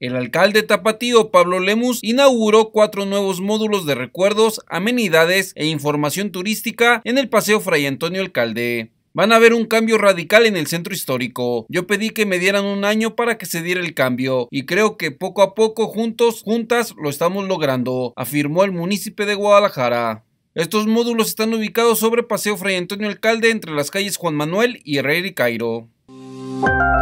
El alcalde tapatío Pablo Lemus inauguró cuatro nuevos módulos de recuerdos, amenidades e información turística en el Paseo Fray Antonio Alcalde. Van a haber un cambio radical en el centro histórico. Yo pedí que me dieran un año para que se diera el cambio y creo que poco a poco, juntos, juntas, lo estamos logrando, afirmó el municipio de Guadalajara. Estos módulos están ubicados sobre Paseo Fray Antonio Alcalde entre las calles Juan Manuel y Herrera Ricairo. Cairo.